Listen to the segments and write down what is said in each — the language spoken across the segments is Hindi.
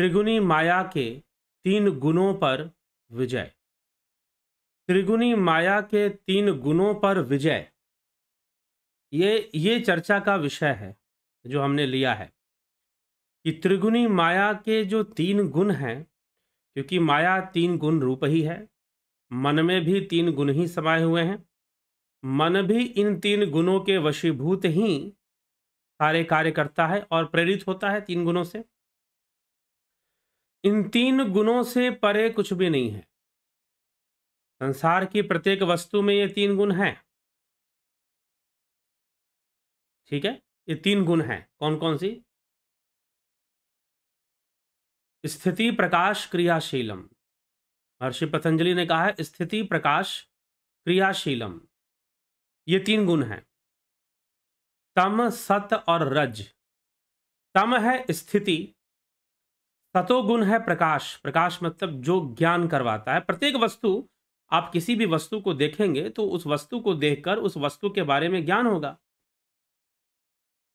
त्रिगुणी माया के तीन गुणों पर विजय त्रिगुणी माया के तीन गुणों पर विजय ये ये चर्चा का विषय है जो हमने लिया है कि त्रिगुणी माया के जो तीन गुण हैं क्योंकि माया तीन गुण रूप ही है मन में भी तीन गुण ही समाये हुए हैं मन भी इन तीन गुणों के वशीभूत ही सारे कार्य करता है और प्रेरित होता है तीन गुणों से इन तीन गुणों से परे कुछ भी नहीं है संसार की प्रत्येक वस्तु में ये तीन गुण हैं ठीक है ये तीन गुण हैं कौन कौन सी स्थिति प्रकाश क्रियाशीलम महर्षि पतंजलि ने कहा है स्थिति प्रकाश क्रियाशीलम ये तीन गुण हैं तम सत और रज तम है स्थिति सतो गुण है प्रकाश प्रकाश मतलब जो ज्ञान करवाता है प्रत्येक वस्तु आप किसी भी वस्तु को देखेंगे तो उस वस्तु को देखकर उस वस्तु के बारे में ज्ञान होगा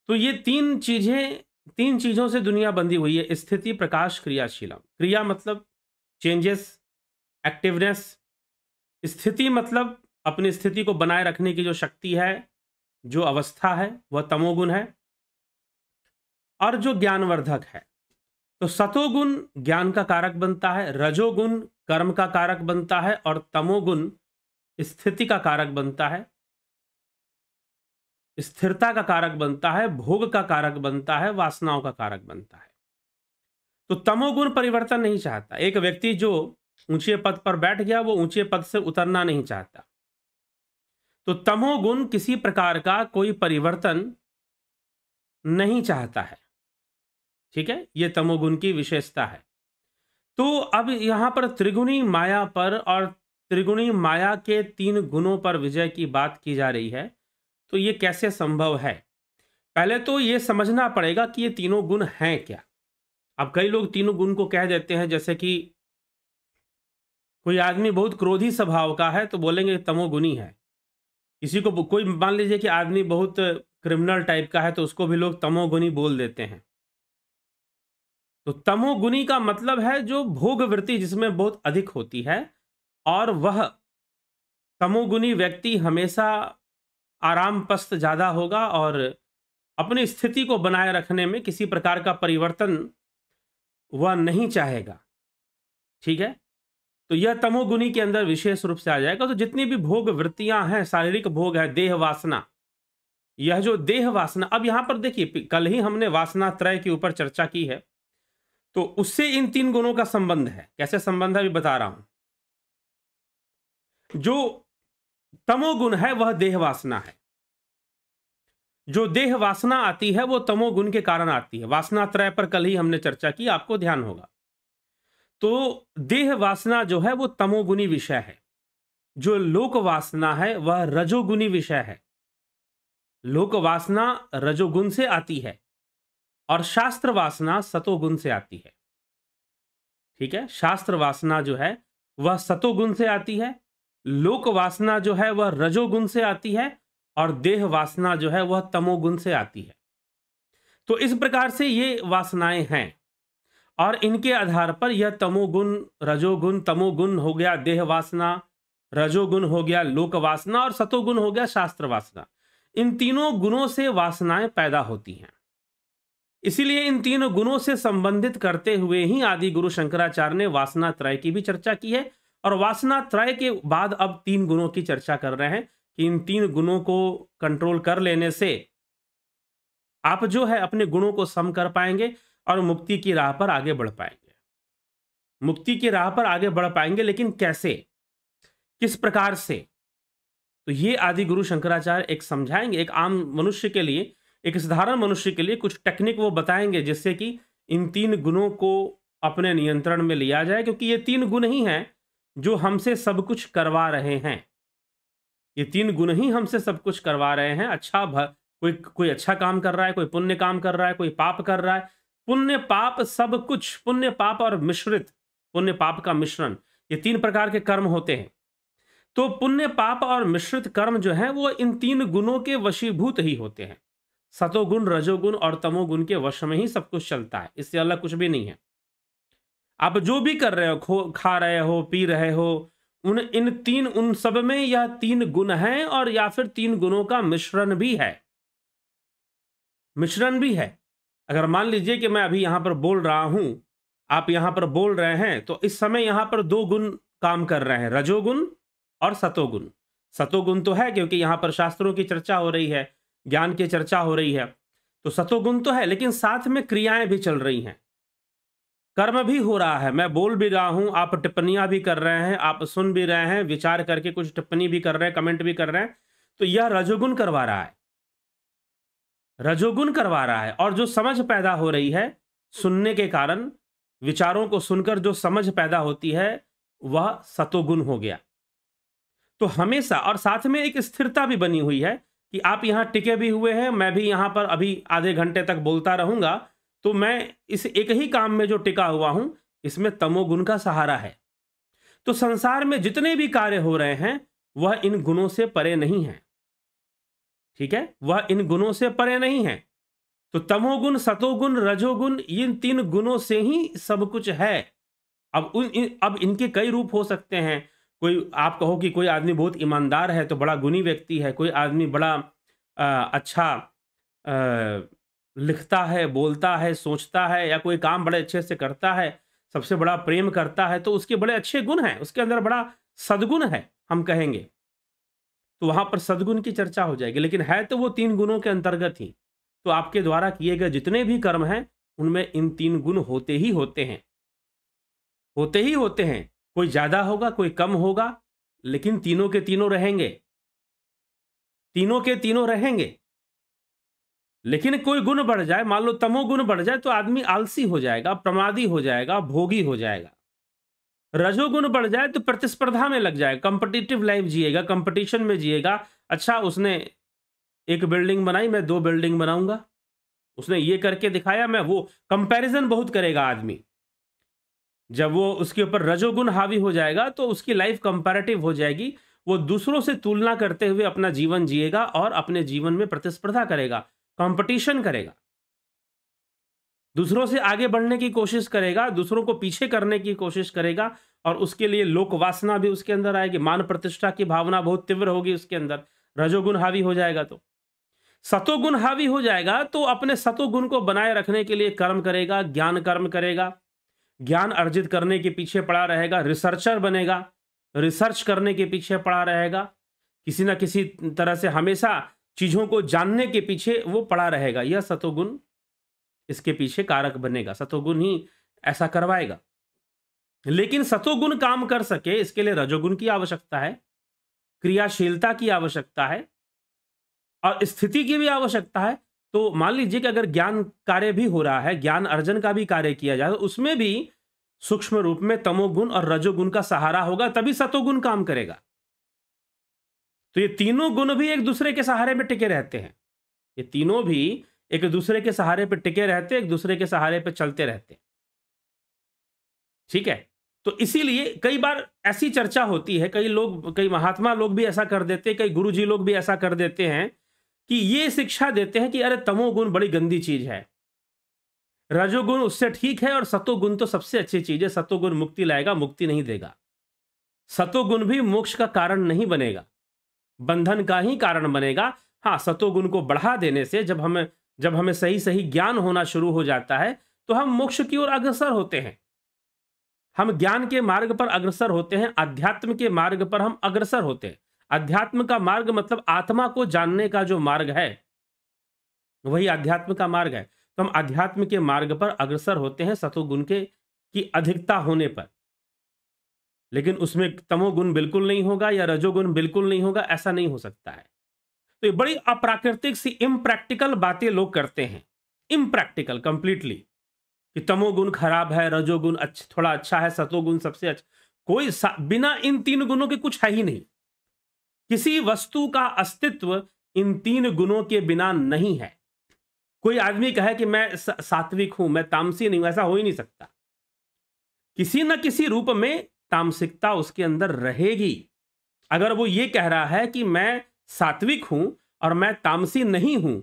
तो ये तीन चीजें तीन चीजों से दुनिया बंधी हुई है स्थिति प्रकाश क्रियाशीलम क्रिया मतलब चेंजेस एक्टिवनेस स्थिति मतलब अपनी स्थिति को बनाए रखने की जो शक्ति है जो अवस्था है वह तमोगुण है और जो ज्ञानवर्धक है तो सतोगुण ज्ञान का कारक बनता है रजोगुण कर्म का कारक बनता है और तमोगुण स्थिति का कारक बनता है स्थिरता का कारक बनता है भोग का कारक बनता है वासनाओं का कारक बनता है तो तमोगुण परिवर्तन नहीं चाहता एक व्यक्ति जो ऊंचे पद पर बैठ गया वो ऊंचे पद से उतरना नहीं चाहता तो तमोगुण किसी प्रकार का कोई परिवर्तन नहीं चाहता है ठीक है ये तमोगुण की विशेषता है तो अब यहाँ पर त्रिगुणी माया पर और त्रिगुणी माया के तीन गुणों पर विजय की बात की जा रही है तो ये कैसे संभव है पहले तो ये समझना पड़ेगा कि ये तीनों गुण हैं क्या अब कई लोग तीनों गुण को कह देते हैं जैसे कि कोई आदमी बहुत क्रोधी स्वभाव का है तो बोलेंगे तमोगुणी है किसी को कोई मान लीजिए कि आदमी बहुत क्रिमिनल टाइप का है तो उसको भी लोग तमोगुणी बोल देते हैं तो तमोगुनी का मतलब है जो भोग वृत्ति जिसमें बहुत अधिक होती है और वह तमोगुनी व्यक्ति हमेशा आराम पस्त ज़्यादा होगा और अपनी स्थिति को बनाए रखने में किसी प्रकार का परिवर्तन वह नहीं चाहेगा ठीक है तो यह तमोगुनी के अंदर विशेष रूप से आ जाएगा तो जितनी भी भोग वृत्तियां हैं शारीरिक भोग है देह वासना यह जो देह वासना अब यहाँ पर देखिए कल ही हमने वासना त्रय के ऊपर चर्चा की है तो उससे इन तीन गुणों का संबंध है कैसे संबंध है अभी बता रहा हूं जो तमोगुण है वह देह वासना है जो देह वासना आती है वो तमोगुण के कारण आती है वासना त्रय पर कल ही हमने चर्चा की आपको ध्यान होगा तो देह वासना जो है वो तमोगुणी विषय है जो लोक वासना है वह रजोगुणी विषय है लोक वासना रजोगुण से आती है और शास्त्र वासना सतोगुण से आती है ठीक है शास्त्र वासना जो है वह सतोगुण से आती है लोक वासना जो है वह रजोगुण से आती है और देह वासना जो है वह तमोगुण से आती है तो इस प्रकार से ये वासनाएं हैं और इनके आधार पर यह तमोगुण रजोगुण तमोगुण हो गया देह वासना रजोगुण हो गया लोक वासना और सतोगुण हो गया शास्त्र वासना इन तीनों गुणों से वासनाएं पैदा होती हैं इसीलिए इन तीनों गुणों से संबंधित करते हुए ही आदि गुरु शंकराचार्य ने वासना त्रय की भी चर्चा की है और वासना त्रय के बाद अब तीन गुणों की चर्चा कर रहे हैं कि इन तीन गुणों को कंट्रोल कर लेने से आप जो है अपने गुणों को सम कर पाएंगे और मुक्ति की राह पर आगे बढ़ पाएंगे मुक्ति की राह पर आगे बढ़ पाएंगे लेकिन कैसे किस प्रकार से तो ये आदि गुरु शंकराचार्य एक समझाएंगे एक आम मनुष्य के लिए एक साधारण मनुष्य के लिए कुछ टेक्निक वो बताएंगे जिससे कि इन तीन गुणों को अपने नियंत्रण में लिया जाए क्योंकि ये तीन गुण ही हैं जो हमसे सब कुछ करवा रहे हैं ये तीन गुण ही हमसे सब कुछ करवा रहे हैं अच्छा भ, कोई कोई अच्छा काम कर रहा है कोई पुण्य काम कर रहा है कोई पाप कर रहा है पुण्य पाप सब कुछ पुण्य पाप और मिश्रित पुण्य पाप का मिश्रण ये तीन प्रकार के कर्म होते हैं तो पुण्य पाप और मिश्रित कर्म जो है वो इन तीन गुणों के वशीभूत ही होते हैं सतोगुण रजोगुण और तमोगुण के वश में ही सब कुछ चलता है इससे अलग कुछ भी नहीं है आप जो भी कर रहे हो खा रहे हो पी रहे हो उन इन तीन उन सब में यह तीन गुण हैं और या फिर तीन गुणों का मिश्रण भी है मिश्रण भी है अगर मान लीजिए कि मैं अभी यहाँ पर बोल रहा हूं आप यहां पर बोल रहे हैं तो इस समय यहाँ पर दो गुण काम कर रहे हैं रजोगुण और सतोगुण सतोगुण तो है क्योंकि यहां पर शास्त्रों की चर्चा हो रही है ज्ञान की चर्चा हो रही है तो सतोगुण तो है लेकिन साथ में क्रियाएं भी चल रही हैं कर्म भी हो रहा है मैं बोल भी रहा हूं आप टिप्पणियां भी कर रहे हैं आप सुन भी रहे हैं विचार करके कुछ टिप्पणी भी कर रहे हैं कमेंट भी कर रहे हैं तो यह रजोगुण करवा रहा है रजोगुण करवा रहा है और जो समझ पैदा हो रही है सुनने के कारण विचारों को सुनकर जो समझ पैदा होती है वह सतोगुण हो गया तो हमेशा और साथ में एक स्थिरता भी बनी हुई है कि आप यहाँ टिके भी हुए हैं मैं भी यहाँ पर अभी आधे घंटे तक बोलता रहूँगा तो मैं इस एक ही काम में जो टिका हुआ हूँ इसमें तमोगुण का सहारा है तो संसार में जितने भी कार्य हो रहे हैं वह इन गुणों से परे नहीं है ठीक है वह इन गुणों से परे नहीं है तो तमोगुण सतोगुण रजोगुण इन तीन गुणों से ही सब कुछ है अब उन अब इनके कई रूप हो सकते हैं कोई आप कहो कि कोई आदमी बहुत ईमानदार है तो बड़ा गुणी व्यक्ति है कोई आदमी बड़ा आ, अच्छा आ, लिखता है बोलता है सोचता है या कोई काम बड़े अच्छे से करता है सबसे बड़ा प्रेम करता है तो उसके बड़े अच्छे गुण हैं उसके अंदर बड़ा सदगुण है हम कहेंगे तो वहाँ पर सदगुण की चर्चा हो जाएगी लेकिन है तो वो तीन गुणों के अंतर्गत ही तो आपके द्वारा किए गए जितने भी कर्म हैं उनमें इन तीन गुण होते ही होते हैं होते ही होते हैं कोई ज़्यादा होगा कोई कम होगा लेकिन तीनों के तीनों रहेंगे तीनों के तीनों रहेंगे लेकिन कोई गुण बढ़ जाए मान लो तमो गुण बढ़ जाए तो आदमी आलसी हो जाएगा प्रमादी हो जाएगा भोगी हो जाएगा रजोगुण बढ़ जाए तो प्रतिस्पर्धा में लग जाएगा कंपटिटिव लाइफ जिएगा कंपटीशन में जिएगा अच्छा उसने एक बिल्डिंग बनाई मैं दो बिल्डिंग बनाऊंगा उसने ये करके दिखाया मैं वो कंपैरिजन बहुत करेगा आदमी जब वो उसके ऊपर रजोगुण हावी हो जाएगा तो उसकी लाइफ कंपैरेटिव हो जाएगी वो दूसरों से तुलना करते हुए अपना जीवन जिएगा और अपने जीवन में प्रतिस्पर्धा करेगा कंपटीशन करेगा दूसरों से आगे बढ़ने की कोशिश करेगा दूसरों को पीछे करने की कोशिश करेगा और उसके लिए लोक वासना भी उसके अंदर आएगी मान प्रतिष्ठा की भावना बहुत तीव्र होगी उसके अंदर रजोगुण हावी हो जाएगा तो सतोगुण हावी हो जाएगा तो अपने सतोगुण को बनाए रखने के लिए कर्म करेगा ज्ञान कर्म करेगा ज्ञान अर्जित करने के पीछे पड़ा रहेगा रिसर्चर बनेगा रिसर्च करने के पीछे पड़ा रहेगा किसी ना किसी तरह से हमेशा चीज़ों को जानने के पीछे वो पड़ा रहेगा यह सतोगुण इसके पीछे कारक बनेगा सतोगुण ही ऐसा करवाएगा लेकिन सतोगुण काम कर सके इसके लिए रजोगुण की आवश्यकता है क्रियाशीलता की आवश्यकता है और स्थिति की भी आवश्यकता है तो मान लीजिए कि अगर ज्ञान कार्य भी हो रहा है ज्ञान अर्जन का भी कार्य किया जाए तो उसमें भी सूक्ष्म रूप में तमोगुण और रजोगुण का सहारा होगा तभी सतोगुण काम करेगा तो ये तीनों गुण भी एक दूसरे के सहारे में टिके रहते हैं ये तीनों भी एक दूसरे के सहारे पर टिके रहते एक दूसरे के सहारे पर चलते रहते ठीक है तो इसीलिए कई बार ऐसी चर्चा होती है कई लोग कई महात्मा लोग भी ऐसा कर देते हैं कई गुरुजी लोग भी ऐसा कर देते हैं कि ये शिक्षा देते हैं कि अरे तमोगुण बड़ी गंदी चीज है रजोगुण उससे ठीक है और सतोगुण तो सबसे अच्छी चीज है सतोगुण मुक्ति लाएगा मुक्ति नहीं देगा सतोगुण भी मोक्ष का कारण नहीं बनेगा बंधन का ही कारण बनेगा हाँ सतोगुण को बढ़ा देने से जब हमें जब हमें सही सही ज्ञान होना शुरू हो जाता है तो हम मोक्ष की ओर अग्रसर होते हैं हम ज्ञान के मार्ग पर अग्रसर होते हैं अध्यात्म के मार्ग पर हम अग्रसर होते हैं अध्यात्म का मार्ग मतलब आत्मा को जानने का जो मार्ग है वही अध्यात्म का मार्ग है तो हम अध्यात्म के मार्ग पर अग्रसर होते हैं सतोगुण के की अधिकता होने पर लेकिन उसमें तमोगुण बिल्कुल नहीं होगा या रजोगुण बिल्कुल नहीं होगा ऐसा नहीं हो सकता है तो ये बड़ी अप्राकृतिक सी इम्प्रैक्टिकल बातें लोग करते हैं इम्प्रैक्टिकल कंप्लीटली कि तमोगुण खराब है रजोगुण अच्छा थोड़ा अच्छा है सतोगुण सबसे अच्छा कोई बिना इन तीन गुणों के कुछ है ही नहीं किसी वस्तु का अस्तित्व इन तीन गुणों के बिना नहीं है कोई आदमी कहे कि मैं सात्विक हूं मैं तामसी नहीं हूं ऐसा हो ही नहीं सकता किसी न किसी रूप में तामसिकता उसके अंदर रहेगी अगर वो ये कह रहा है कि मैं सात्विक हूं और मैं तामसी नहीं हूं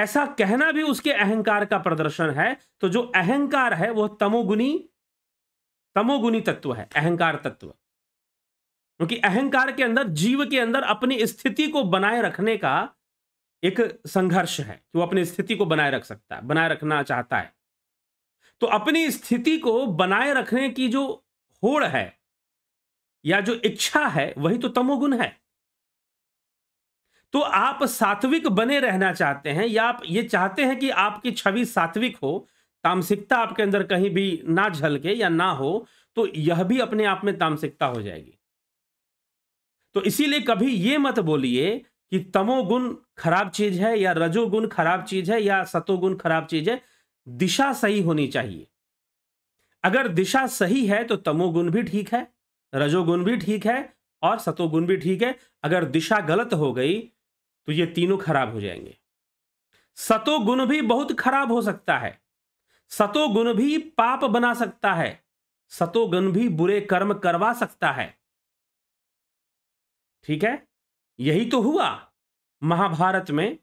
ऐसा कहना भी उसके अहंकार का प्रदर्शन है तो जो अहंकार है वह तमोगुणी तमोगुणी तत्व है अहंकार तत्व क्योंकि अहंकार के अंदर जीव के अंदर अपनी स्थिति को बनाए रखने का एक संघर्ष है कि वो अपनी स्थिति को बनाए रख सकता है बनाए रखना चाहता है तो अपनी स्थिति को बनाए रखने की जो होड़ है या जो इच्छा है वही तो तमोगुण है तो आप सात्विक बने रहना चाहते हैं या आप ये चाहते हैं कि आपकी छवि सात्विक हो तामसिकता आपके अंदर कहीं भी ना झलके या ना हो तो यह भी अपने आप में तामसिकता हो जाएगी तो इसीलिए कभी ये मत बोलिए कि तमोगुण खराब चीज है या रजोगुण खराब चीज है या सतोगुण खराब चीज है दिशा सही होनी चाहिए अगर दिशा सही है तो तमोगुण भी ठीक है रजोगुण भी ठीक है और सतोगुण भी ठीक है अगर दिशा गलत हो गई तो ये तीनों खराब हो जाएंगे सतोगुण भी बहुत खराब हो सकता है सतोगुण भी पाप बना सकता है सतोगुण भी बुरे कर्म करवा सकता है ठीक है यही तो हुआ महाभारत में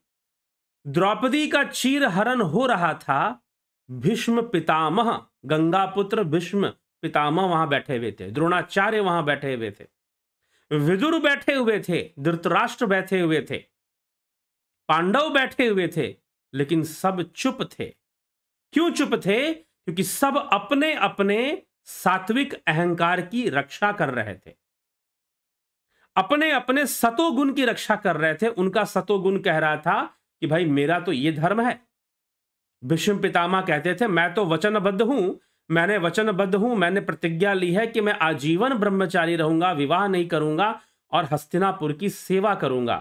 द्रौपदी का चीर हरण हो रहा था भीष्म पितामह गंगा पुत्र भीष्म पितामह वहां बैठे हुए थे द्रोणाचार्य वहां बैठे हुए थे विदुर बैठे हुए थे धृतराष्ट्र बैठे हुए थे पांडव बैठे हुए थे लेकिन सब चुप थे क्यों चुप थे क्योंकि सब अपने अपने सात्विक अहंकार की रक्षा कर रहे थे अपने अपने सतोगुण की रक्षा कर रहे थे उनका सतोगुण कह रहा था कि भाई मेरा तो ये धर्म है भीष्म पितामह कहते थे मैं तो वचनबद्ध हूं मैंने वचनबद्ध हूं मैंने प्रतिज्ञा ली है कि मैं आजीवन ब्रह्मचारी रहूंगा विवाह नहीं करूंगा और हस्तिनापुर की सेवा करूंगा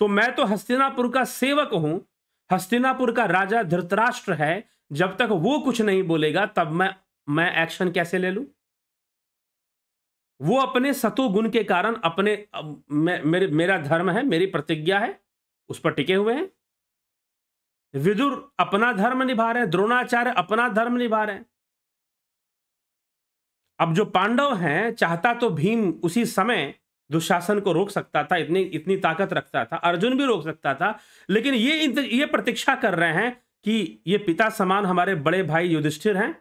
तो मैं तो हस्तिनापुर का सेवक हूं हस्तिनापुर का राजा धृतराष्ट्र है जब तक वो कुछ नहीं बोलेगा तब मैं मैं एक्शन कैसे ले लूं वो अपने सतो गुण के कारण अपने मे, मेरे मेरा धर्म है मेरी प्रतिज्ञा है उस पर टिके हुए हैं विदुर अपना धर्म निभा रहे हैं द्रोणाचार्य अपना धर्म निभा रहे हैं अब जो पांडव हैं चाहता तो भीम उसी समय दुशासन को रोक सकता था इतनी इतनी ताकत रखता था अर्जुन भी रोक सकता था लेकिन ये ये प्रतीक्षा कर रहे हैं कि ये पिता समान हमारे बड़े भाई युधिष्ठिर हैं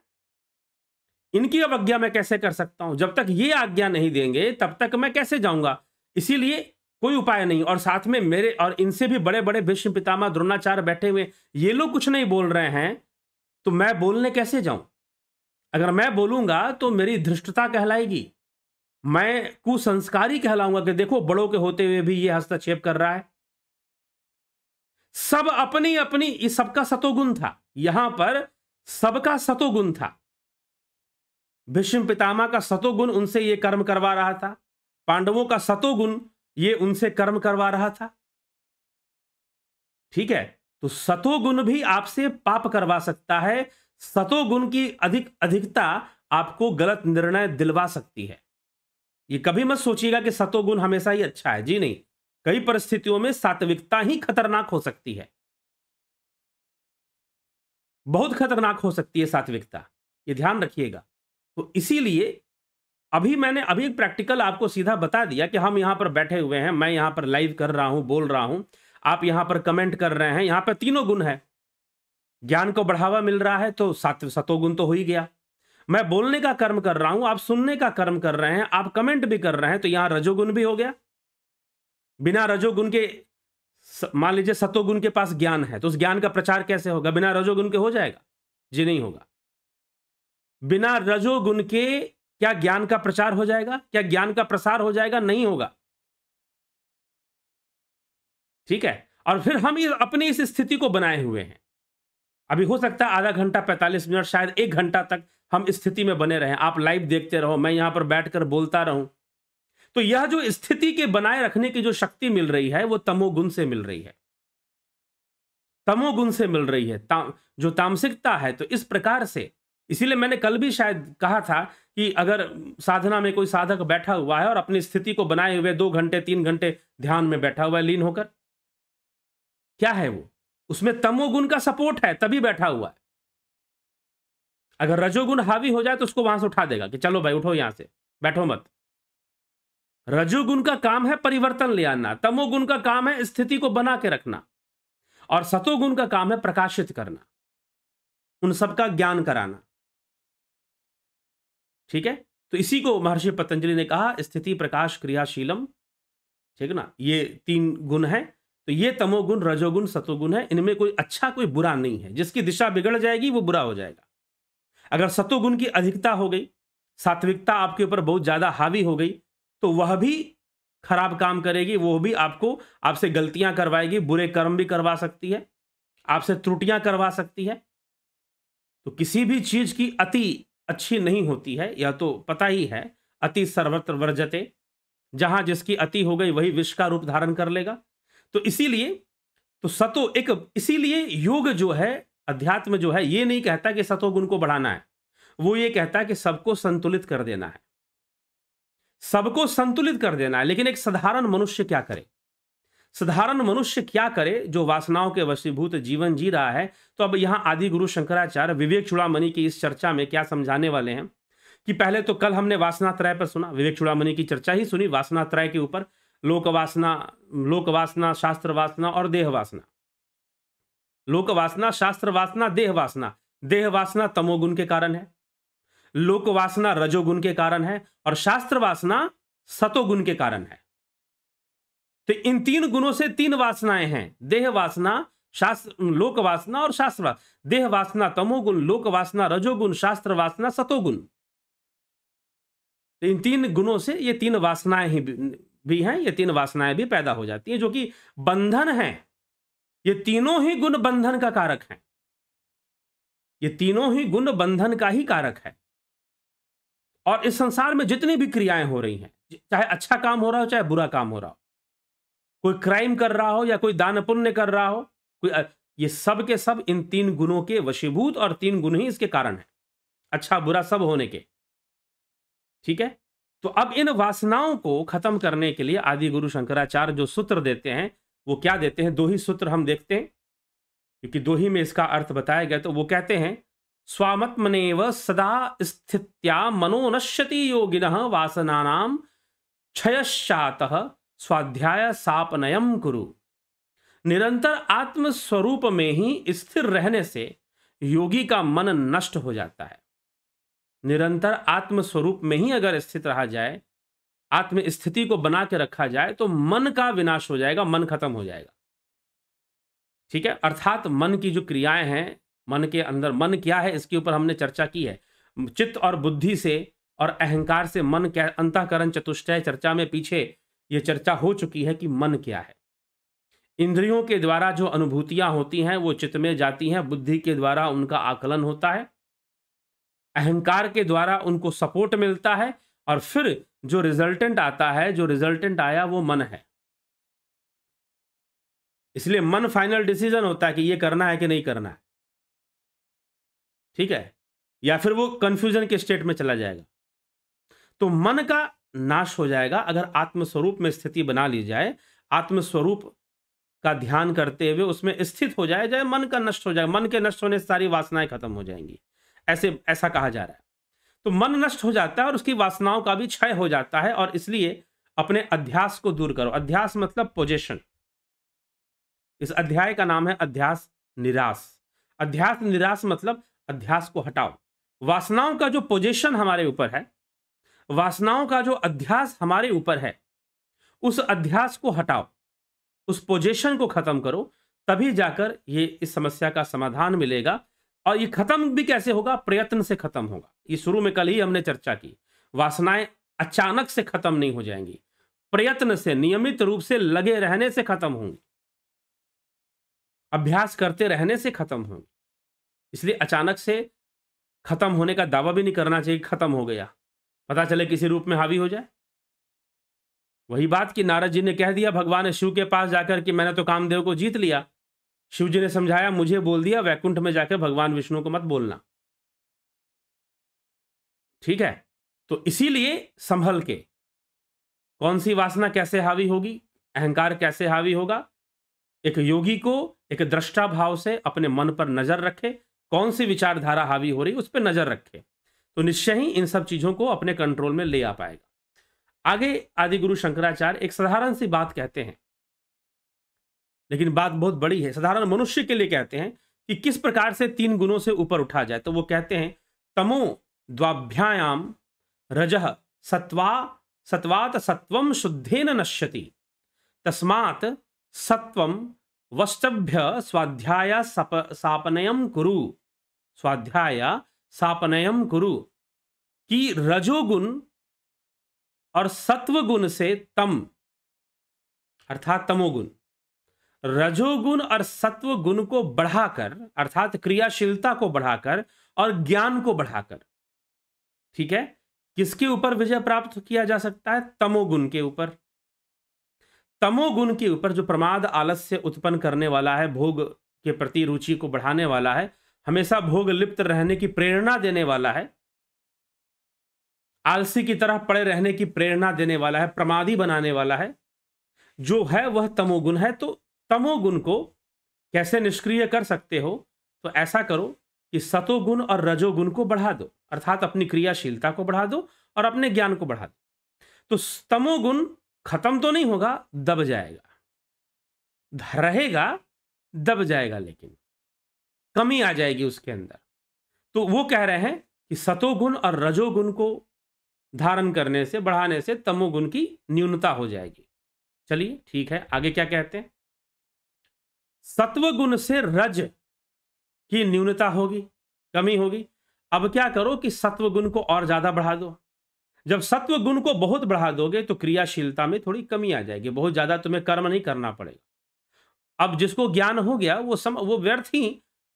इनकी अवज्ञा मैं कैसे कर सकता हूं जब तक ये आज्ञा नहीं देंगे तब तक मैं कैसे जाऊंगा इसीलिए कोई उपाय नहीं और साथ में मेरे और इनसे भी बड़े बड़े भीष्म पितामा द्रोणाचार्य बैठे हुए ये लोग कुछ नहीं बोल रहे हैं तो मैं बोलने कैसे जाऊं अगर मैं बोलूंगा तो मेरी धृष्टता कहलाएगी मैं कुसंस्कारी कहलाऊंगा कि देखो बड़ों के होते हुए भी ये हस्तक्षेप कर रहा है सब अपनी अपनी सबका सतोगुण था यहां पर सबका सतोगुण था भीष्म पितामह का सतोगुण उनसे ये कर्म करवा रहा था पांडवों का सतोगुण ये उनसे कर्म करवा रहा था ठीक है तो सतोगुण भी आपसे पाप करवा सकता है सतोगुण की अधिक अधिकता आपको गलत निर्णय दिलवा सकती है ये कभी मत सोचिएगा कि सतोगुण हमेशा ही अच्छा है जी नहीं कई परिस्थितियों में सात्विकता ही खतरनाक हो सकती है बहुत खतरनाक हो सकती है सात्विकता ये ध्यान रखिएगा तो इसीलिए अभी मैंने अभी एक प्रैक्टिकल आपको सीधा बता दिया कि हम यहाँ पर बैठे हुए हैं मैं यहाँ पर लाइव कर रहा हूँ बोल रहा हूँ आप यहाँ पर कमेंट कर रहे हैं यहाँ पर तीनों गुण है ज्ञान को बढ़ावा मिल रहा है तो सात सतोगुण तो हो ही गया मैं बोलने का कर्म कर रहा हूं आप सुनने का कर्म कर रहे हैं आप कमेंट भी कर रहे हैं तो यहां रजोगुण भी हो गया बिना रजोगुण के मान लीजिए सतोगुण के पास ज्ञान है तो उस ज्ञान का प्रचार कैसे होगा बिना रजोगुण के हो जाएगा जी नहीं होगा बिना रजोगुण के क्या ज्ञान का प्रचार हो जाएगा क्या ज्ञान का प्रसार हो जाएगा नहीं होगा ठीक है और फिर हम इस अपनी इस स्थिति को बनाए हुए हैं अभी हो सकता है आधा घंटा पैंतालीस मिनट शायद एक घंटा तक हम स्थिति में बने रहे आप लाइव देखते रहो मैं यहां पर बैठकर बोलता रहूं तो यह जो स्थिति के बनाए रखने की जो शक्ति मिल रही है वो तमोगुण से मिल रही है तमोगुण से मिल रही है ता, जो तामसिकता है तो इस प्रकार से इसीलिए मैंने कल भी शायद कहा था कि अगर साधना में कोई साधक बैठा हुआ है और अपनी स्थिति को बनाए हुए दो घंटे तीन घंटे ध्यान में बैठा हुआ है लीन होकर क्या है वो उसमें तमोगुण का सपोर्ट है तभी बैठा हुआ है अगर रजोगुण हावी हो जाए तो उसको वहां से उठा देगा कि चलो भाई उठो यहां से बैठो मत रजोगुण का काम है परिवर्तन ले आना तमोगुण का काम है स्थिति को बना के रखना और सतोगुण का काम है प्रकाशित करना उन सबका ज्ञान कराना ठीक है तो इसी को महर्षि पतंजलि ने कहा स्थिति प्रकाश क्रियाशीलम ठीक है ना ये तीन गुण हैं तो ये तमोगुण रजोगुण सतोगुण है इनमें कोई अच्छा कोई बुरा नहीं है जिसकी दिशा बिगड़ जाएगी वो बुरा हो जाएगा अगर सतोगुण की अधिकता हो गई सात्विकता आपके ऊपर बहुत ज़्यादा हावी हो गई तो वह भी खराब काम करेगी वो भी आपको आपसे गलतियां करवाएगी बुरे कर्म भी करवा सकती है आपसे त्रुटियां करवा सकती है तो किसी भी चीज की अति अच्छी नहीं होती है यह तो पता ही है अति सर्वत्र वर्जते जहां जिसकी अति हो गई वही विष का रूप धारण कर लेगा तो इसीलिए तो सतो एक इसीलिए योग जो है अध्यात्म जो है ये नहीं कहता कि सतोगुण को बढ़ाना है वो ये कहता है कि सबको संतुलित कर देना है सबको संतुलित कर देना है लेकिन एक साधारण मनुष्य क्या करे साधारण मनुष्य क्या करे जो वासनाओं के वशीभूत जीवन जी रहा है तो अब यहाँ आदि गुरु शंकराचार्य विवेक चुड़ामणि की इस चर्चा में क्या समझाने वाले हैं कि पहले तो कल हमने वासना त्रय पर सुना विवेक चुड़ामणि की चर्चा ही सुनी वासना त्रय के ऊपर लोकवासना लोकवासना शास्त्र वासना और देह वासना लोकवासना शास्त्र वासना देह वासना देह वासना तमोगुण के कारण है लोकवासना रजोगुण के कारण है और शास्त्र वासना सतोगुण के कारण है तो इन तीन गुणों से तीन वासनाएं हैं देह वासना शास्त्र लोक वासना और शास्त्र देह वासना तमोगुण लोक वासना रजोगुण शास्त्र वासना सतोगुण तो इन तीन गुणों से ये तीन वासनाएं ही भी हैं ये तीन वासनाएं भी पैदा हो जाती हैं जो कि बंधन है ये तीनों ही गुण बंधन का कारक हैं ये तीनों ही गुण बंधन का ही कारक है और इस संसार में जितनी भी क्रियाएं हो रही हैं चाहे अच्छा काम हो रहा हो चाहे बुरा काम हो रहा हो कोई क्राइम कर रहा हो या कोई दान पुण्य कर रहा हो कोई ये सब के सब इन तीन गुणों के वशीभूत और तीन गुण ही इसके कारण है अच्छा बुरा सब होने के ठीक है तो अब इन वासनाओं को खत्म करने के लिए आदि गुरु शंकराचार्य जो सूत्र देते हैं वो क्या देते हैं दो ही सूत्र हम देखते हैं क्योंकि दो ही में इसका अर्थ बताया गया तो वो कहते हैं स्वामत्मनेव सदा स्थित्या मनोनश्यति योगिन वासना क्षयश्चात स्वाध्याय सापनयम कुरु निरंतर आत्म स्वरूप में ही स्थिर रहने से योगी का मन नष्ट हो जाता है निरंतर आत्म स्वरूप में ही अगर स्थित रहा जाए आत्म स्थिति को बना के रखा जाए तो मन का विनाश हो जाएगा मन खत्म हो जाएगा ठीक है अर्थात मन की जो क्रियाएं हैं मन के अंदर मन क्या है इसके ऊपर हमने चर्चा की है चित्त और बुद्धि से और अहंकार से मन क्या अंतकरण चतुष्टय चर्चा में पीछे ये चर्चा हो चुकी है कि मन क्या है इंद्रियों के द्वारा जो अनुभूतियां होती हैं वो चित्त में जाती हैं बुद्धि के द्वारा उनका आकलन होता है अहंकार के द्वारा उनको सपोर्ट मिलता है और फिर जो रिजल्टेंट आता है जो रिजल्टेंट आया वो मन है इसलिए मन फाइनल डिसीजन होता है कि ये करना है कि नहीं करना है ठीक है या फिर वो कंफ्यूजन के स्टेट में चला जाएगा तो मन का नाश हो जाएगा अगर आत्मस्वरूप में स्थिति बना ली जाए आत्मस्वरूप का ध्यान करते हुए उसमें स्थित हो जाए जाए मन का नष्ट हो जाए मन के नष्ट होने से सारी वासनाएं खत्म हो जाएंगी ऐसे ऐसा कहा जा रहा है तो मन नष्ट हो जाता है और उसकी वासनाओं का भी क्षय हो जाता है और इसलिए अपने अध्यास को दूर करो अध्यास मतलब पोजेशन इस अध्याय का नाम है अध्यास निराश अध्यास निराश मतलब अध्यास को हटाओ वासनाओं का जो पोजेशन हमारे ऊपर है वासनाओं का जो अध्यास हमारे ऊपर है उस अध्यास को हटाओ उस पोजिशन को खत्म करो तभी जाकर ये इस समस्या का समाधान मिलेगा और ये खत्म भी कैसे होगा प्रयत्न से खत्म होगा ये शुरू में कल ही हमने चर्चा की वासनाएं अचानक से खत्म नहीं हो जाएंगी प्रयत्न से नियमित रूप से लगे रहने से खत्म होंगी अभ्यास करते रहने से खत्म होंगी इसलिए अचानक से खत्म होने का दावा भी नहीं करना चाहिए खत्म हो गया पता चले किसी रूप में हावी हो जाए वही बात कि नारद जी ने कह दिया भगवान शिव के पास जाकर कि मैंने तो कामदेव को जीत लिया शिव जी ने समझाया मुझे बोल दिया वैकुंठ में जाकर भगवान विष्णु को मत बोलना ठीक है तो इसीलिए संभल के कौन सी वासना कैसे हावी होगी अहंकार कैसे हावी होगा एक योगी को एक दृष्टा भाव से अपने मन पर नजर रखे कौन सी विचारधारा हावी हो रही उस पर नजर रखे तो निश्चय ही इन सब चीज़ों को अपने कंट्रोल में ले आ पाएगा आगे आदि गुरु शंकराचार्य एक साधारण सी बात कहते हैं लेकिन बात बहुत बड़ी है साधारण मनुष्य के लिए कहते हैं कि किस प्रकार से तीन गुणों से ऊपर उठा जाए तो वो कहते हैं तमो द्वाभ्यायाम रज सत्वा सत्वात सत्वम शुद्धेन नश्यति तस्मात सत्वम वस्तभ्य स्वाध्याय साप, सापनयम कुरु स्वाध्याय सापनयम कुरु कि रजोगुण और सत्वगुण से तम अर्थात तमोगुण रजोगुण और सत्व गुण को बढ़ाकर अर्थात क्रियाशीलता को बढ़ाकर और ज्ञान को बढ़ाकर ठीक है किसके ऊपर विजय प्राप्त किया जा सकता है तमोगुण के ऊपर तमोगुण के ऊपर जो प्रमाद आलस्य उत्पन्न करने वाला है भोग के प्रति रुचि को बढ़ाने वाला है हमेशा भोग लिप्त रहने की प्रेरणा देने वाला है आलसी की तरह पड़े रहने की प्रेरणा देने वाला है प्रमादी बनाने वाला है जो है वह तमोगुण है तो तमोगुण को कैसे निष्क्रिय कर सकते हो तो ऐसा करो कि सतोगुण और रजोगुण को बढ़ा दो अर्थात अपनी क्रियाशीलता को बढ़ा दो और अपने ज्ञान को बढ़ा दो तो तमोगुण खत्म तो नहीं होगा दब जाएगा रहेगा दब जाएगा लेकिन कमी आ जाएगी उसके अंदर तो वो कह रहे हैं कि सतोगुण और रजोगुण को धारण करने से बढ़ाने से तमोगुण की न्यूनता हो जाएगी चलिए ठीक है आगे क्या कहते हैं सत्व गुण से रज की न्यूनता होगी कमी होगी अब क्या करो कि सत्व गुण को और ज्यादा बढ़ा दो जब सत्व गुण को बहुत बढ़ा दोगे तो क्रियाशीलता में थोड़ी कमी आ जाएगी बहुत ज्यादा तुम्हें कर्म नहीं करना पड़ेगा अब जिसको ज्ञान हो गया वो सम वो व्यर्थ ही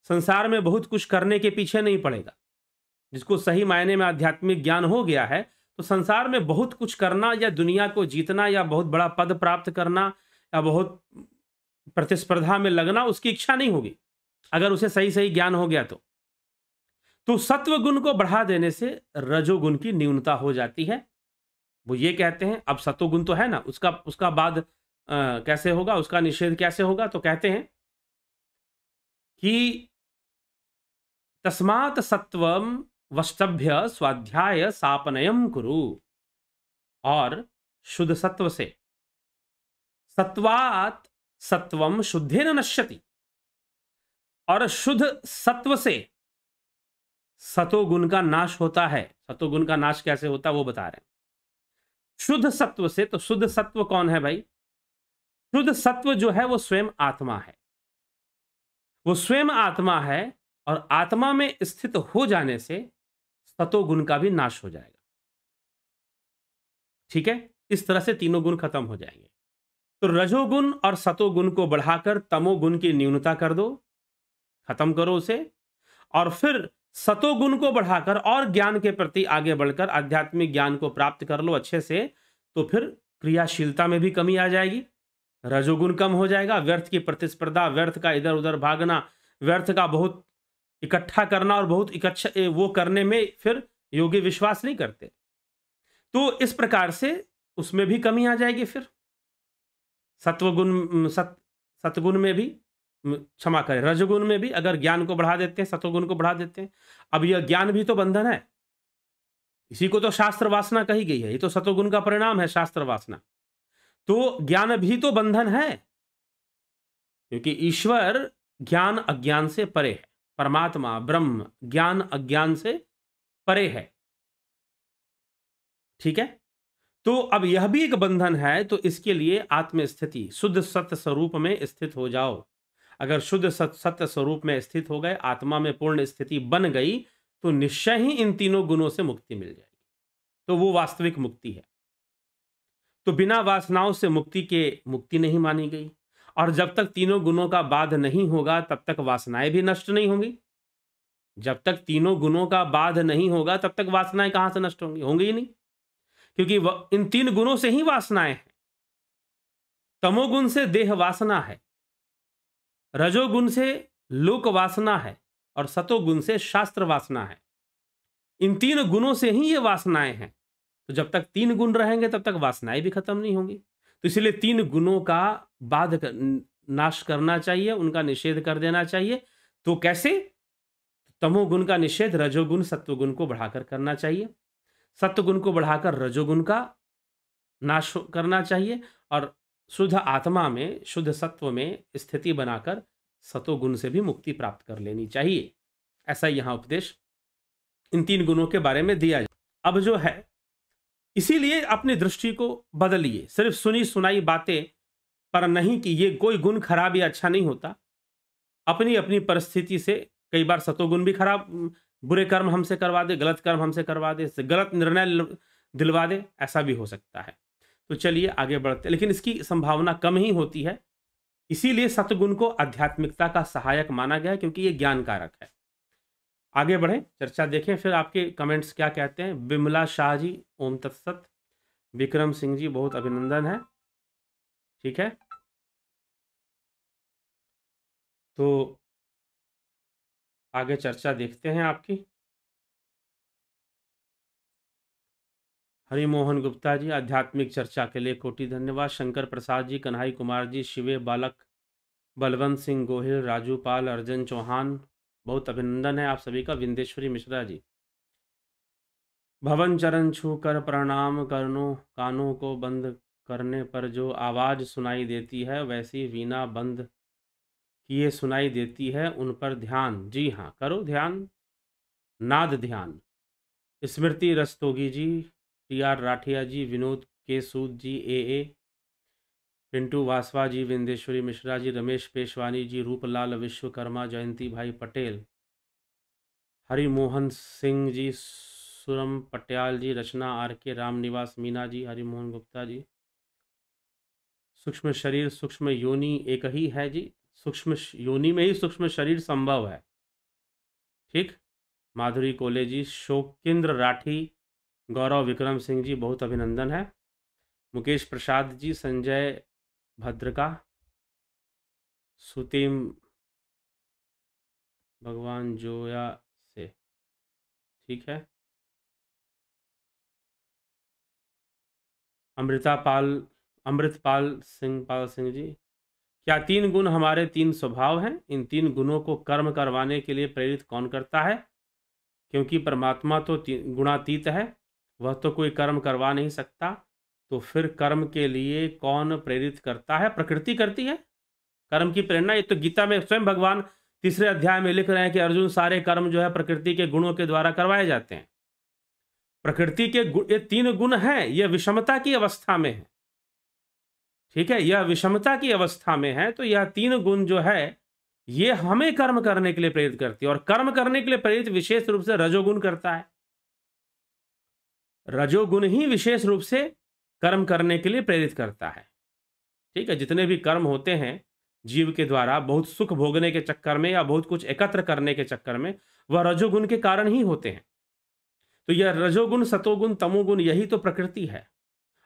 संसार में बहुत कुछ करने के पीछे नहीं पड़ेगा जिसको सही मायने में आध्यात्मिक ज्ञान हो गया है तो संसार में बहुत कुछ करना या दुनिया को जीतना या बहुत बड़ा पद प्राप्त करना या बहुत प्रतिस्पर्धा में लगना उसकी इच्छा नहीं होगी अगर उसे सही सही ज्ञान हो गया तो तो सत्व गुण को बढ़ा देने से रजोगुण की न्यूनता हो जाती है वो ये कहते हैं अब सत्वगुण तो है ना उसका उसका बाद आ, कैसे होगा उसका निषेध कैसे होगा तो कहते हैं कि तस्मात सत्वम वस्तभ्य स्वाध्याय सापनयम कुरु और शुद्ध सत्व से सत्वात सत्वम शुद्धे न नश्यति और शुद्ध सत्व से सतोगुण का नाश होता है सतोगुण का नाश कैसे होता है वो बता रहे हैं शुद्ध सत्व से तो शुद्ध सत्व कौन है भाई शुद्ध सत्व जो है वो स्वयं आत्मा है वो स्वयं आत्मा है और आत्मा में स्थित हो जाने से सतोगुण का भी नाश हो जाएगा ठीक है इस तरह से तीनों गुण खत्म हो जाएंगे तो रजोगुण और सतोगुण को बढ़ाकर तमोगुण की न्यूनता कर दो खत्म करो उसे और फिर सतोगुण को बढ़ाकर और ज्ञान के प्रति आगे बढ़कर आध्यात्मिक ज्ञान को प्राप्त कर लो अच्छे से तो फिर क्रियाशीलता में भी कमी आ जाएगी रजोगुण कम हो जाएगा व्यर्थ की प्रतिस्पर्धा व्यर्थ का इधर उधर भागना व्यर्थ का बहुत इकट्ठा करना और बहुत इकट्ठा वो करने में फिर योगी विश्वास नहीं करते तो इस प्रकार से उसमें भी कमी आ जाएगी फिर सत्वगुण सत सतगुण में भी क्षमा करें रजगुण में भी अगर ज्ञान को बढ़ा देते हैं सत्वगुण को बढ़ा देते हैं अब यह ज्ञान भी तो बंधन है इसी को तो शास्त्र वासना कही गई है ये तो सतोगुण का परिणाम है शास्त्र वासना तो ज्ञान भी तो बंधन है क्योंकि ईश्वर ज्ञान अज्ञान से परे है परमात्मा ब्रह्म ज्ञान अज्ञान से परे है ठीक है तो अब यह भी एक बंधन है तो इसके लिए आत्मस्थिति शुद्ध सत्य स्वरूप में स्थित हो जाओ अगर शुद्ध सत्य स्वरूप में स्थित हो गए आत्मा में पूर्ण स्थिति बन गई तो निश्चय ही इन तीनों गुणों से मुक्ति मिल जाएगी तो वो वास्तविक मुक्ति है तो बिना वासनाओं से मुक्ति के मुक्ति नहीं मानी गई और जब तक तीनों गुणों का बाध नहीं होगा तब तक वासनाएं भी नष्ट नहीं होंगी जब तक तीनों गुणों का बाध नहीं होगा तब तक वासनाएं कहाँ से नष्ट होंगी होंगी ही नहीं क्योंकि इन तीन गुणों से ही वासनाएं हैं तमोगुण से देह वासना है रजोगुण से लोक वासना है और सतोगुण से शास्त्र वासना है इन तीन गुणों से ही ये वासनाएं हैं तो जब तक तीन गुण रहेंगे तब तक वासनाएं भी खत्म नहीं होंगी तो इसलिए तीन गुणों का बाध कर, नाश करना चाहिए उनका निषेध कर देना चाहिए तो कैसे तमोगुण का निषेध रजोगुण सत्वगुण को बढ़ाकर करना चाहिए सत्वगुण को बढ़ाकर रजोगुण का नाश करना चाहिए और शुद्ध आत्मा में शुद्ध सत्व में स्थिति बनाकर सतोगुण से भी मुक्ति प्राप्त कर लेनी चाहिए ऐसा यहाँ उपदेश इन तीन गुणों के बारे में दिया जाए अब जो है इसीलिए अपनी दृष्टि को बदलिए सिर्फ सुनी सुनाई बातें पर नहीं कि ये कोई गुण खराब या अच्छा नहीं होता अपनी अपनी परिस्थिति से कई बार सतोगुण भी खराब बुरे कर्म हमसे करवा दे गलत कर्म हमसे करवा दे गलत निर्णय दिलवा दे ऐसा भी हो सकता है तो चलिए आगे बढ़ते लेकिन इसकी संभावना कम ही होती है इसीलिए सतगुण को आध्यात्मिकता का सहायक माना गया क्योंकि ये ज्ञान कारक है आगे बढ़े चर्चा देखें फिर आपके कमेंट्स क्या कहते हैं विमला शाह जी ओम तत्सत विक्रम सिंह जी बहुत अभिनंदन है ठीक है तो आगे चर्चा देखते हैं आपकी हरिमोहन गुप्ता जी आध्यात्मिक चर्चा के लिए कोटि धन्यवाद शंकर प्रसाद जी कन्हई कुमार जी शिवे बालक बलवंत सिंह गोहिल राजू पाल अर्जन चौहान बहुत अभिनंदन है आप सभी का विंदेश्वरी मिश्रा जी भवन चरण छू कर प्रणाम करनो कानों को बंद करने पर जो आवाज़ सुनाई देती है वैसी वीणा बंद किए सुनाई देती है उन पर ध्यान जी हाँ करो ध्यान नाद ध्यान Smriti Rastogi ji T R Rathia ji Vinod K Sood जी ए ए पिंटू वासवा जी विंदेश्वरी मिश्रा जी रमेश पेशवानी जी रूपलाल विश्वकर्मा जयंती भाई पटेल हरिमोहन सिंह जी सुरम पटियाल जी रचना आर के रामनिवास मीना जी हरिमोहन गुप्ता जी सूक्ष्म शरीर सूक्ष्म योनि एक ही है जी सूक्ष्म योनि में ही सूक्ष्म शरीर संभव है ठीक माधुरी कोले जी शोकेंद्र राठी गौरव विक्रम सिंह जी बहुत अभिनंदन है मुकेश प्रसाद जी संजय भद्रका सुतिम भगवान जोया से ठीक है अमृता पाल अमृतपाल सिंह पाल सिंह जी क्या तीन गुण हमारे तीन स्वभाव हैं इन तीन गुणों को कर्म करवाने के लिए प्रेरित कौन करता है क्योंकि परमात्मा तो गुणातीत है वह तो कोई कर्म करवा नहीं सकता तो फिर कर्म के लिए कौन प्रेरित करता है प्रकृति करती है कर्म की प्रेरणा ये तो गीता में स्वयं भगवान तीसरे अध्याय में लिख रहे हैं कि अर्जुन सारे कर्म जो है प्रकृति के गुणों के द्वारा करवाए जाते हैं प्रकृति के ये तीन गुण हैं ये विषमता की अवस्था में है ठीक है यह विषमता की अवस्था में है तो यह तीन गुण जो है ये हमें कर्म करने के लिए प्रेरित करती है और कर्म करने के लिए प्रेरित विशेष रूप से रजोगुण करता है रजोगुण ही विशेष रूप से कर्म करने के लिए प्रेरित करता है ठीक है जितने भी कर्म होते हैं जीव के द्वारा बहुत सुख भोगने के चक्कर में या बहुत कुछ एकत्र करने के चक्कर में वह रजोगुण के कारण ही होते हैं तो यह रजोगुण सतोगुण तमोगुण यही तो प्रकृति है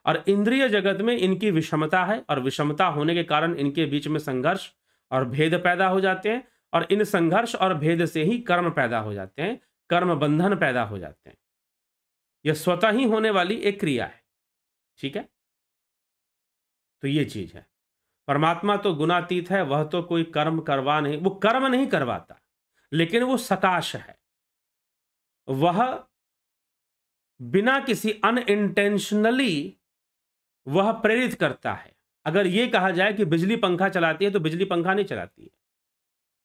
और इंद्रिय जगत में इनकी विषमता है और विषमता होने के कारण इनके बीच में संघर्ष और भेद पैदा हो जाते हैं और इन संघर्ष और भेद से ही कर्म पैदा हो जाते हैं कर्म बंधन पैदा हो जाते हैं यह स्वतः ही होने वाली एक क्रिया है ठीक है तो ये चीज है परमात्मा तो गुणातीत है वह तो कोई कर्म करवा नहीं वो कर्म नहीं करवाता लेकिन वो सकाश है वह बिना किसी अनइंटेंशनली वह प्रेरित करता है अगर ये कहा जाए कि बिजली पंखा चलाती है तो बिजली पंखा नहीं चलाती है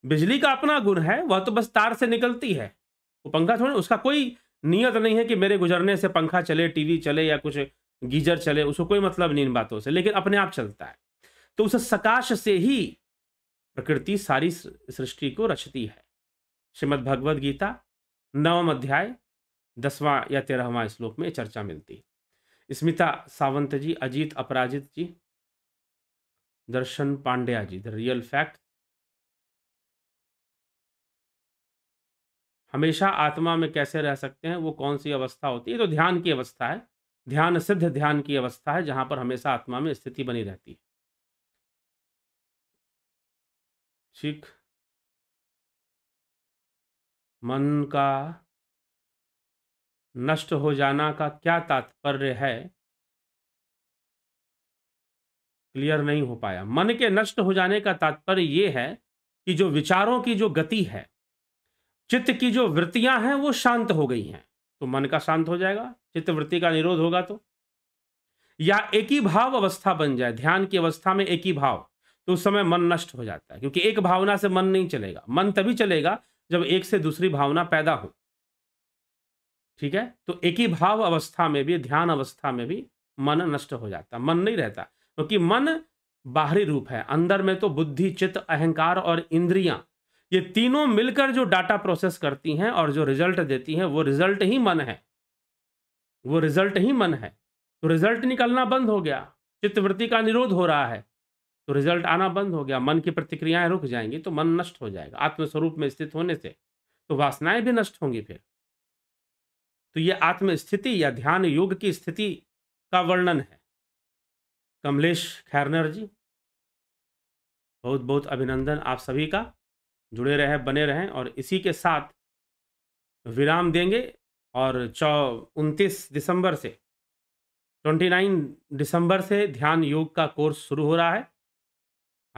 बिजली का अपना गुण है वह तो बस तार से निकलती है वो पंखा थोड़ी उसका कोई नियत नहीं है कि मेरे गुजरने से पंखा चले टीवी चले या कुछ गीजर चले उसको कोई मतलब नहीं इन बातों से लेकिन अपने आप चलता है तो उस सकाश से ही प्रकृति सारी सृष्टि को रचती है श्रीमद भगवद गीता नवम अध्याय दसवां या तेरहवां श्लोक में चर्चा मिलती है Smita Sawant ji Ajit Aparajit ji Darshan Pandya ji the real fact हमेशा आत्मा में कैसे रह सकते हैं वो कौन सी अवस्था होती है तो ध्यान की अवस्था है ध्यान सिद्ध ध्यान की अवस्था है जहां पर हमेशा आत्मा में स्थिति बनी रहती है ठीक मन का नष्ट हो जाना का क्या तात्पर्य है क्लियर नहीं हो पाया मन के नष्ट हो जाने का तात्पर्य यह है कि जो विचारों की जो गति है चित्त की जो वृत्तियां हैं वो शांत हो गई हैं तो मन का शांत हो जाएगा चित्त वृत्ति का निरोध होगा तो या एक ही भाव अवस्था बन जाए ध्यान की अवस्था में एक ही भाव तो उस समय मन नष्ट हो जाता है क्योंकि एक भावना से मन नहीं चलेगा मन तभी चलेगा जब एक से दूसरी भावना पैदा हो ठीक है तो एक ही भाव अवस्था में भी ध्यान अवस्था में भी मन नष्ट हो जाता मन नहीं रहता क्योंकि तो मन बाहरी रूप है अंदर में तो बुद्धि चित्त अहंकार और इंद्रियां ये तीनों मिलकर जो डाटा प्रोसेस करती हैं और जो रिजल्ट देती हैं वो रिजल्ट ही मन है वो रिजल्ट ही मन है तो रिजल्ट निकलना बंद हो गया चित्तवृत्ति का निरोध हो रहा है तो रिजल्ट आना बंद हो गया मन की प्रतिक्रियाएं रुक जाएंगी तो मन नष्ट हो जाएगा आत्मस्वरूप में स्थित होने से तो वासनाएं भी नष्ट होंगी फिर तो ये आत्मस्थिति या ध्यान योग की स्थिति का वर्णन है कमलेश खैरनर जी बहुत बहुत अभिनंदन आप सभी का जुड़े रहे बने रहें और इसी के साथ विराम देंगे और चौ उनतीस दिसंबर से 29 दिसंबर से ध्यान योग का कोर्स शुरू हो रहा है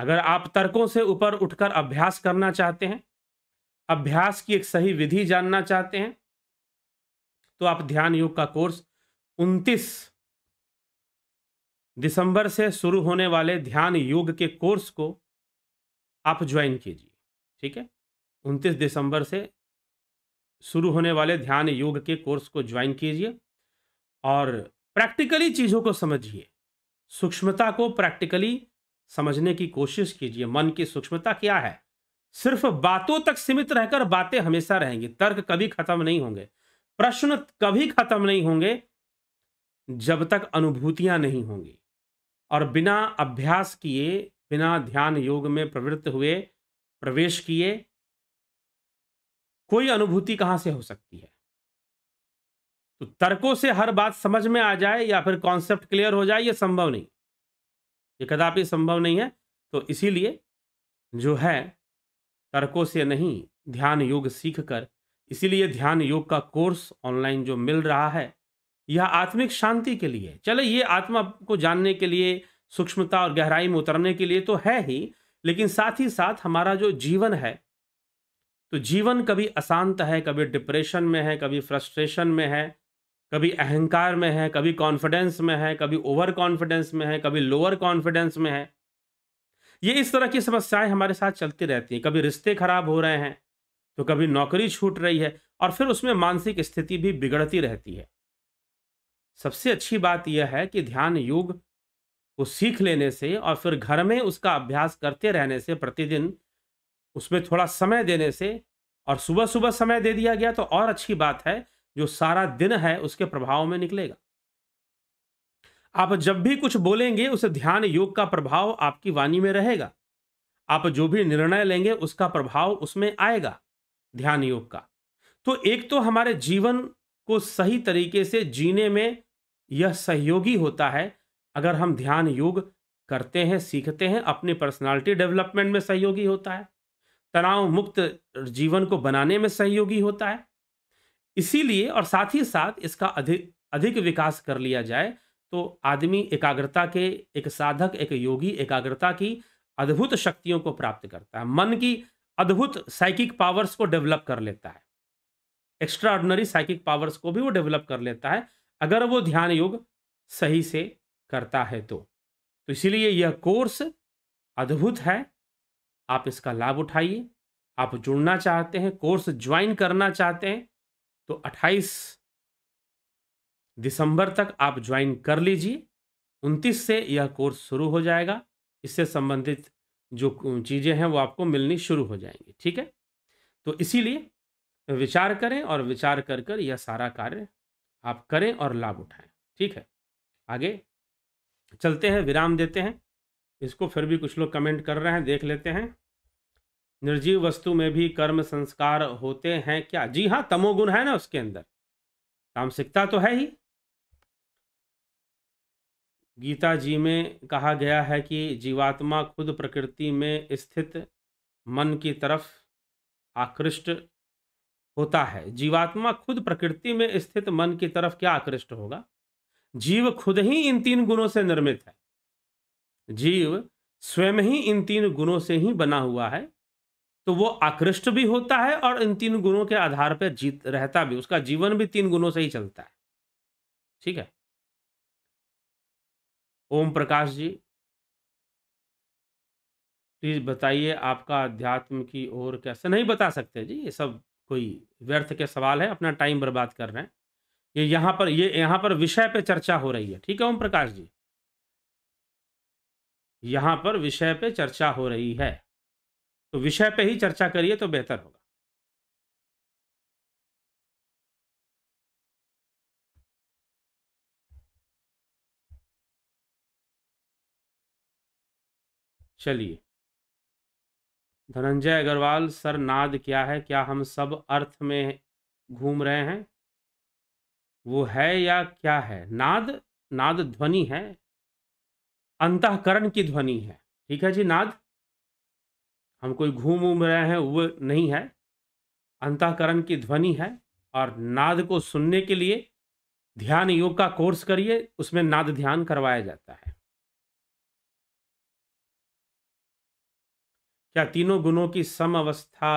अगर आप तर्कों से ऊपर उठकर अभ्यास करना चाहते हैं अभ्यास की एक सही विधि जानना चाहते हैं तो आप ध्यान योग का कोर्स 29 दिसंबर से शुरू होने वाले ध्यान योग के कोर्स को आप ज्वाइन कीजिए ठीक है 29 दिसंबर से शुरू होने वाले ध्यान योग के कोर्स को ज्वाइन कीजिए और प्रैक्टिकली चीज़ों को समझिए सूक्ष्मता को प्रैक्टिकली समझने की कोशिश कीजिए मन की सूक्ष्मता क्या है सिर्फ बातों तक सीमित रहकर बातें हमेशा रहेंगी तर्क कभी खत्म नहीं होंगे प्रश्न कभी खत्म नहीं होंगे जब तक अनुभूतियां नहीं होंगी और बिना अभ्यास किए बिना ध्यान योग में प्रवृत्त हुए प्रवेश किए कोई अनुभूति कहां से हो सकती है तो तर्कों से हर बात समझ में आ जाए या फिर कॉन्सेप्ट क्लियर हो जाए ये संभव नहीं ये कदापि संभव नहीं है तो इसीलिए जो है तर्कों से नहीं ध्यान योग सीख कर इसीलिए ध्यान योग का कोर्स ऑनलाइन जो मिल रहा है यह आत्मिक शांति के लिए चले ये आत्मा को जानने के लिए सूक्ष्मता और गहराई में उतरने के लिए तो है ही लेकिन साथ ही साथ हमारा जो जीवन है तो जीवन कभी अशांत है कभी डिप्रेशन में है कभी फ्रस्ट्रेशन में है कभी अहंकार में है कभी कॉन्फिडेंस में है कभी ओवर कॉन्फिडेंस में है कभी लोअर कॉन्फिडेंस में है ये इस तरह की समस्याएं हमारे साथ चलती रहती हैं कभी रिश्ते खराब हो रहे हैं तो कभी नौकरी छूट रही है और फिर उसमें मानसिक स्थिति भी बिगड़ती रहती है सबसे अच्छी बात यह है कि ध्यान योग को सीख लेने से और फिर घर में उसका अभ्यास करते रहने से प्रतिदिन उसमें थोड़ा समय देने से और सुबह सुबह समय दे दिया गया तो और अच्छी बात है जो सारा दिन है उसके प्रभाव में निकलेगा आप जब भी कुछ बोलेंगे उस ध्यान योग का प्रभाव आपकी वाणी में रहेगा आप जो भी निर्णय लेंगे उसका प्रभाव उसमें आएगा ध्यान योग का तो एक तो हमारे जीवन को सही तरीके से जीने में यह सहयोगी होता है अगर हम ध्यान योग करते हैं सीखते हैं अपनी पर्सनालिटी डेवलपमेंट में सहयोगी होता है तनाव मुक्त जीवन को बनाने में सहयोगी होता है इसीलिए और साथ ही साथ इसका अधिक अधिक विकास कर लिया जाए तो आदमी एकाग्रता के एक साधक एक योगी एकाग्रता की अद्भुत शक्तियों को प्राप्त करता है मन की अद्भुत साइकिक पावर्स को डेवलप कर लेता है एक्स्ट्रा ऑर्डनरी साइकिक पावर्स को भी वो डेवलप कर लेता है अगर वो ध्यान योग सही से करता है तो तो इसीलिए यह कोर्स अद्भुत है आप इसका लाभ उठाइए आप जुड़ना चाहते हैं कोर्स ज्वाइन करना चाहते हैं तो 28 दिसंबर तक आप ज्वाइन कर लीजिए 29 से यह कोर्स शुरू हो जाएगा इससे संबंधित जो चीज़ें हैं वो आपको मिलनी शुरू हो जाएंगी ठीक है तो इसीलिए विचार करें और विचार कर कर यह सारा कार्य आप करें और लाभ उठाएं ठीक है आगे चलते हैं विराम देते हैं इसको फिर भी कुछ लोग कमेंट कर रहे हैं देख लेते हैं निर्जीव वस्तु में भी कर्म संस्कार होते हैं क्या जी हाँ तमोगुण है ना उसके अंदर तामसिकता तो है ही गीता जी में कहा गया है कि जीवात्मा खुद प्रकृति में स्थित मन की तरफ आकृष्ट होता है जीवात्मा खुद प्रकृति में स्थित मन की तरफ क्या आकृष्ट होगा जीव खुद ही इन तीन गुणों से निर्मित है जीव स्वयं ही इन तीन गुणों से ही बना हुआ है तो वो आकृष्ट भी होता है और इन तीन गुणों के आधार पर जीत रहता भी उसका जीवन भी तीन गुणों से ही चलता है ठीक है ओम प्रकाश जी प्लीज़ बताइए आपका अध्यात्म की ओर कैसे नहीं बता सकते जी ये सब कोई व्यर्थ के सवाल है अपना टाइम बर्बाद कर रहे हैं ये यहाँ पर ये यहाँ पर विषय पे चर्चा हो रही है ठीक है ओम प्रकाश जी यहाँ पर विषय पे चर्चा हो रही है तो विषय पे ही चर्चा करिए तो बेहतर होगा चलिए धनंजय अग्रवाल सर नाद क्या है क्या हम सब अर्थ में घूम रहे हैं वो है या क्या है नाद नाद ध्वनि है अंतकरण की ध्वनि है ठीक है जी नाद हम कोई घूम उम रहे हैं वो नहीं है अंतकरण की ध्वनि है और नाद को सुनने के लिए ध्यान योग का कोर्स करिए उसमें नाद ध्यान करवाया जाता है क्या तीनों गुणों की सम अवस्था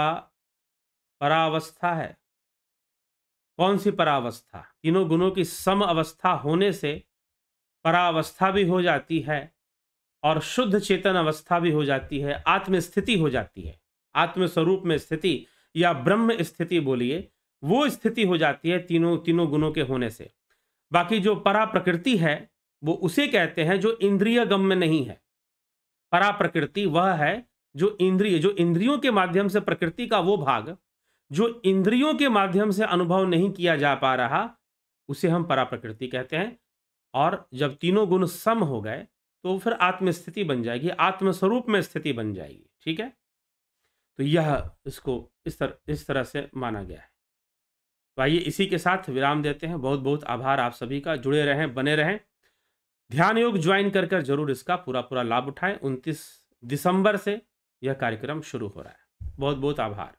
परावस्था है कौन सी परावस्था तीनों गुणों की सम अवस्था होने से परावस्था भी हो जाती है और शुद्ध चेतन अवस्था भी हो जाती है आत्मस्थिति हो जाती है आत्मस्वरूप में स्थिति या ब्रह्म स्थिति बोलिए वो स्थिति हो जाती है तीनों तीनों गुणों के होने से बाकी जो परा प्रकृति है वो उसे कहते हैं जो इंद्रिय गम में नहीं है परा प्रकृति वह है जो इंद्रिय जो इंद्रियों के माध्यम से प्रकृति का वो भाग जो इंद्रियों के माध्यम से अनुभव नहीं किया जा पा रहा उसे हम परा प्रकृति कहते हैं और जब तीनों गुण सम हो गए तो फिर आत्मस्थिति बन जाएगी आत्मस्वरूप में स्थिति बन जाएगी ठीक है तो यह इसको इस तरह इस तरह से माना गया है तो आइए इसी के साथ विराम देते हैं बहुत बहुत आभार आप सभी का जुड़े रहें बने रहें ध्यान योग ज्वाइन कर कर जरूर इसका पूरा पूरा लाभ उठाएं 29 दिसंबर से यह कार्यक्रम शुरू हो रहा है बहुत बहुत आभार